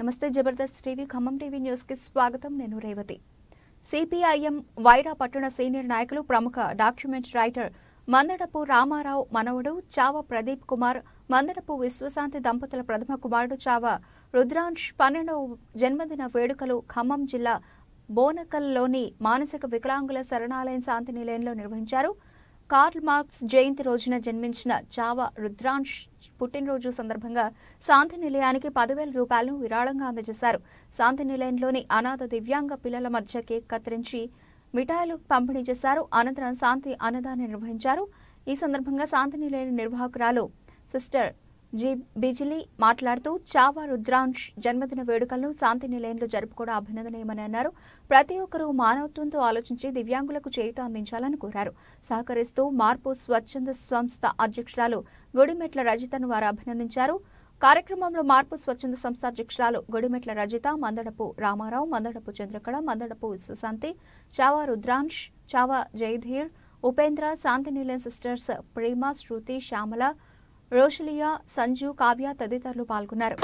నమస్తే Jabardasth TV Khammam TV news కి స్వాగతం నేను రేవతి సిపిఐఎం వైరా పట్టణ సీనియర్ నాయకులు ప్రముఖ డాక్యుమెంట్ రైటర్ మందడపు రామారావు మనవడు చావ ప్రదీప్ కుమార్ మందడపు విశ్వశాంతి దంపతుల ప్రథమ కుమారుడు చావ రుద్రాంష్ పన్నెండవ జన్మదిన వేడుకలు ఖమ్మం జిల్లా బోనకల్లోని మానసిక వికలాంగుల శరణాలయం శాంతి నిలయంలో నిర్వహించారు కార్ల్ మార్క్స్ జయంతి రోజున జన్మించిన చావా రుద్రాంష్ పుట్టినరోజు సందర్భంగా శాంతి నిలయానికి పదివేల రూపాయలను విరాళంగా అందజేశారు శాంతి నిలయంలోని అనాథ దివ్యాంగ పిల్లల మధ్య కేక్ కత్తిరించి మిఠాయిలు పంపిణీ చేశారు అనంతరం శాంతి అన్నదానం నిర్వహించారు ఈ సందర్భంగా శాంతి నిలయం నిర్వాహకురాలు సిస్టర్ జి బిజిలీ మాట్లాడుతూ చావా రుద్రాంశ్ జన్మదిన వేడుకలను శాంతి నిలయంలో జరుపుకోవడం అభినందనీయమని అన్నారు ప్రతి ఒక్కరూ మానవత్వంతో ఆలోచించి దివ్యాంగులకు చేయుత అందించాలని కోరారు సహకరిస్తూ మార్పు స్వచ్ఛంద సంస్థ అధ్యక్షురాలు గుడిమెట్ల రజితను వారు అభినందించారు కార్యక్రమంలో మార్పు స్వచ్ఛంద సంస్థ అధ్యక్షురాలు గుడిమెట్ల రజిత మందడపు రామారావు మందడపు చంద్రకళ మందడపు సుశాంతి చావా రుద్రాంశ్ చావా జయధీర్ ఉపేంద్ర శాంతి నిలయం సిస్టర్స్ ప్రేమ శృతి శ్యామల రోషలియా సంజు కావ్య తదితరులు పాల్గొన్నారు